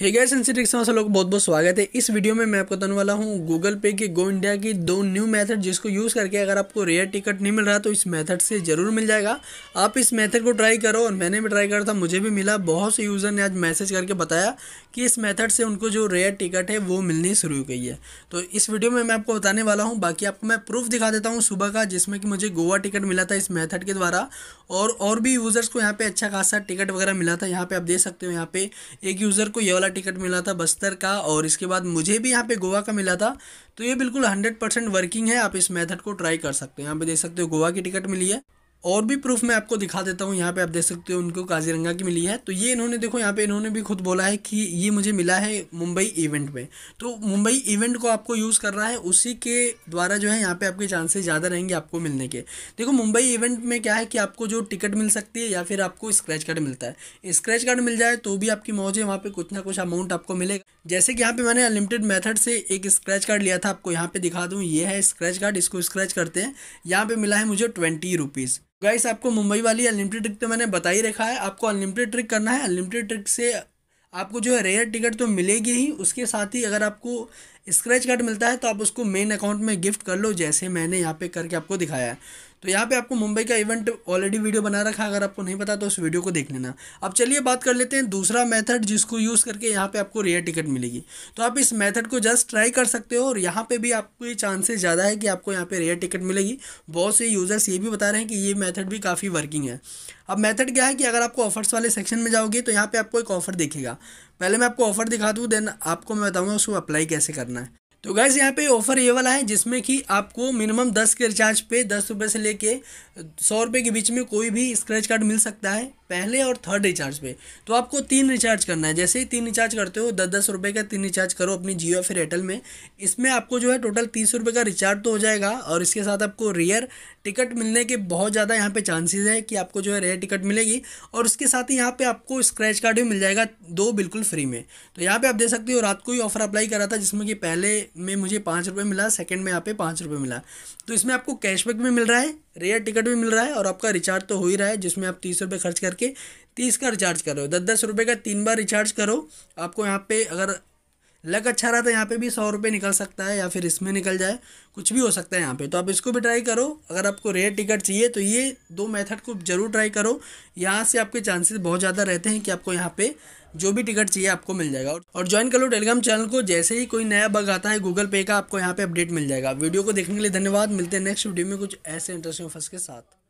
हे gas इंसिटिक्स में लोग बहुत बहुत स्वागत है इस वीडियो में मैं आपको बताने वाला हूँ गूगल पे के गो इंडिया की दो न्यू मेथड जिसको यूज़ करके अगर आपको रेयर टिकट नहीं मिल रहा तो इस मेथड से ज़रूर मिल जाएगा आप इस मेथड को ट्राई करो और मैंने भी ट्राई करा था मुझे भी मिला बहुत से यूज़र ने आज मैसेज करके बताया कि इस मैथड से उनको जो रेयर टिकट है वो मिलनी शुरू हो गई है तो इस वीडियो में मैं आपको बताने वाला हूँ बाकी आपको मैं प्रूफ दिखा देता हूँ सुबह का जिसमें कि मुझे गोवा टिकट मिला था इस मैथड के द्वारा और और भी यूज़र्स को यहाँ पे अच्छा खासा टिकट वगैरह मिला था यहाँ पे आप देख सकते हो यहाँ पे एक यूज़र को ये वाला वाला टिकट मिला था बस्तर का और इसके बाद मुझे भी यहाँ पे गोवा का मिला था तो ये बिल्कुल हंड्रेड परसेंट वर्किंग है आप इस मेथड को ट्राई कर सकते हो यहाँ पे देख सकते हो गोवा की टिकट मिली है और भी प्रूफ मैं आपको दिखा देता हूँ यहाँ पे आप देख सकते हो उनको काजीरंगा की मिली है तो ये इन्होंने देखो यहाँ पे इन्होंने भी खुद बोला है कि ये मुझे मिला है मुंबई इवेंट में तो मुंबई इवेंट को आपको यूज़ कर रहा है उसी के द्वारा जो है यहाँ पे आपके चांसेस ज़्यादा रहेंगे आपको मिलने के देखो मुंबई इवेंट में क्या है कि आपको जो टिकट मिल सकती है या फिर आपको स्क्रैच कार्ड मिलता है स्क्रैच कार्ड मिल जाए तो भी आपकी मौज है वहाँ पर कुछ ना कुछ अमाउंट आपको मिलेगा जैसे कि यहाँ पर मैंने अनलिमिटेड मैथड से एक स्क्रैच कार्ड लिया था आपको यहाँ पे दिखा दूँ ये है स्क्रैच कार्ड इसको स्क्रैच करते हैं यहाँ पर मिला है मुझे ट्वेंटी रुपीज़ गाइस आपको मुंबई वाली अनलिमिटेड ट्रिक तो मैंने बता ही रखा है आपको अनलिमिटेड ट्रिक करना है अनलिमिटेड ट्रिक से आपको जो है रेयर टिकट तो मिलेगी ही उसके साथ ही अगर आपको स्क्रैच कार्ड मिलता है तो आप उसको मेन अकाउंट में गिफ्ट कर लो जैसे मैंने यहाँ पे करके आपको दिखाया है तो यहाँ पे आपको मुंबई का इवेंट ऑलरेडी वीडियो बना रखा है अगर आपको नहीं पता तो उस वीडियो को देख लेना अब चलिए बात कर लेते हैं दूसरा मेथड जिसको यूज़ करके यहाँ पे आपको रेयर टिकट मिलेगी तो आप इस मेथड को जस्ट ट्राई कर सकते हो और यहाँ पे भी आपको चांसेस ज़्यादा है कि आपको यहाँ पे रेयर टिकट मिलेगी बहुत से यूज़र्स ये भी बता रहे हैं कि ये मैथड भी काफ़ी वर्किंग है अब मेथड क्या है कि अगर आपको ऑफर्स वाले सेक्शन में जाओगे तो यहाँ पर आपको एक ऑफर देखेगा पहले मैं आपको ऑफर दिखा दूँ देन आपको मैं बताऊँगा उसको अप्लाई कैसे करना né? तो गैस यहाँ पे ऑफ़र ये वाला है जिसमें कि आपको मिनिमम दस के रिचार्ज पे दस रुपये से लेके सौ रुपये के बीच में कोई भी स्क्रैच कार्ड मिल सकता है पहले और थर्ड रिचार्ज पे तो आपको तीन रिचार्ज करना है जैसे ही तीन रिचार्ज करते हो दस दस रुपये का तीन रिचार्ज करो अपनी जियो फिर एयरटेल में इसमें आपको जो है टोटल तीस रुपये का रिचार्ज तो हो जाएगा और इसके साथ आपको रेयर टिकट मिलने के बहुत ज़्यादा यहाँ पे चांसेस है कि आपको जो है रेयर टिकट मिलेगी और उसके साथ ही यहाँ पे आपको स्क्रैच कार्ड भी मिल जाएगा दो बिल्कुल फ्री में तो यहाँ पे आप देख सकते हो रात को ही ऑफर अप्लाई करा था जिसमें कि पहले में मुझे पाँच रुपये मिला सेकंड में यहाँ पे पाँच रुपये मिला तो इसमें आपको कैशबैक भी मिल रहा है रेयर टिकट भी मिल रहा है और आपका रिचार्ज तो हो ही रहा है जिसमें आप तीस रुपये खर्च करके तीस का रिचार्ज करो दस दस रुपये का तीन बार रिचार्ज करो आपको यहाँ पे अगर लक अच्छा रहा था तो यहाँ पे भी सौ रुपये निकल सकता है या फिर इसमें निकल जाए कुछ भी हो सकता है यहाँ पे तो आप इसको भी ट्राई करो अगर आपको रेयर टिकट चाहिए तो ये दो मेथड को जरूर ट्राई करो यहाँ से आपके चांसेस बहुत ज़्यादा रहते हैं कि आपको यहाँ पे जो भी टिकट चाहिए आपको मिल जाएगा और ज्वाइन कर लो टेलीग्राम चैनल को जैसे ही कोई नया बग आता है गूगल पे का आपको यहाँ पर अपडेट मिल जाएगा वीडियो को देखने के लिए धन्यवाद मिलते हैं नेक्स्ट वीडियो में कुछ ऐसे इंटरेस्टिंग ऑफर्स के साथ